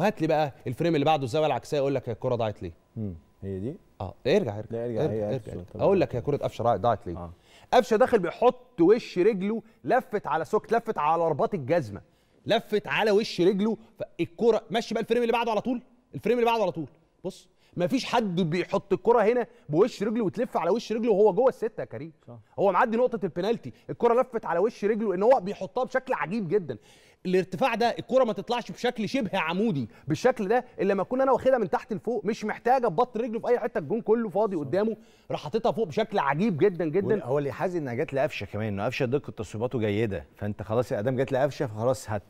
وهات لي بقى الفريم اللي بعده الزاويه العكسيه اقول لك الكره ضاعت ليه هي دي اه ارجع ارجع لا ارجع, ارجع, ارجع, ارجع. اقول لك يا كره قفشه ضاعت ليه آه. قفشه داخل بيحط وش رجله لفت على سوكت لفت على رباط الجزمه لفت على وش رجله فالكره مشي بقى الفريم اللي بعده على طول الفريم اللي بعده على طول بص مفيش حد بيحط الكره هنا بوش رجله وتلف على وش رجله وهو جوه السته يا كريم هو معدي نقطه البنالتي الكره لفت على وش رجله ان هو بيحطها بشكل عجيب جدا الارتفاع ده الكره ما تطلعش بشكل شبه عمودي بالشكل ده الا لما اكون انا واخدها من تحت لفوق مش محتاجه ابط رجله في اي حته الجون كله فاضي قدامه راح حاططها فوق بشكل عجيب جدا جدا هو اللي حازن انها جت لقفشه كمان انه قفشه دقه تصويباته جيده فانت خلاص يا ادم جت لقفشه فخلاص هت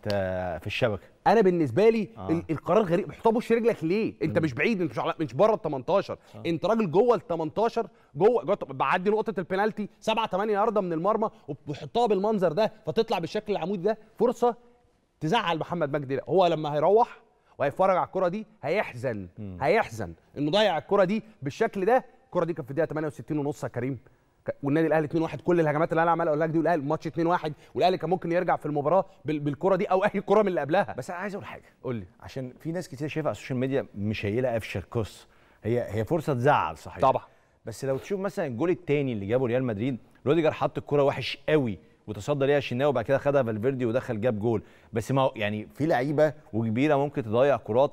في الشبكه انا بالنسبه لي آه. القرار غريب ما بوش رجلك ليه انت مش بعيد انت مش مش بره ال 18 آه. انت راجل جوه ال 18 جوه, جوه بعدي نقطه البنالتي 7 8 يارده من المرمى وبتحطها بالمنظر ده فتطلع بالشكل العمودي ده فرصه تزعل محمد مجدي هو لما هيروح وهيتفرج على الكره دي هيحزن مم. هيحزن انه ضيع الكره دي بالشكل ده الكره دي كانت في الدقيقه 68 ونص يا كريم والنادي الاهلي 2-1 كل الهجمات اللي انا عمال اقول لك دي والاهلي ماتش 2-1 والاهلي كان ممكن يرجع في المباراه بالكره دي او اي كره من اللي قبلها بس انا عايز اقول حاجه قول لي عشان في ناس كتير شايفه على السوشيال ميديا مش هيله قفشه القصه هي هي فرصه تزعل صحيح طبعا بس لو تشوف مثلا الجول الثاني اللي جابه ريال مدريد روديجر حط الكره وحش قوي وتصدى ليها الشناوي وبعد كده خدها فالفيردي ودخل جاب جول بس ما يعني في لعيبه وكبيره ممكن تضيع كرات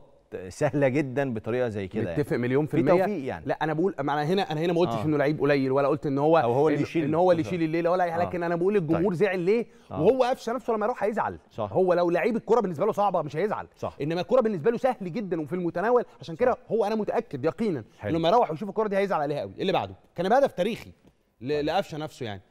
سهله جدا بطريقه زي كده يعني. متفق يعني. مليون في المية في يعني لا انا بقول انا هنا انا هنا ما قلتش آه. انه لعيب قليل ولا قلت ان هو أو هو اللي يشيل ان هو اللي آه. يشيل الليله ولا اي حاجه آه. لكن انا بقول طيب. الجمهور طيب. زعل ليه آه. وهو قفش نفسه لما يروح هيزعل صح. هو لو لعيب الكره بالنسبه له صعبه مش هيزعل صح. انما الكره بالنسبه له سهل جدا وفي المتناول عشان كده هو انا متاكد يقينا لما يروح ويشوف الكره دي هيزعل عليها قوي إيه اللي بعده كان هدف تاريخي لقفشه نفسه يعني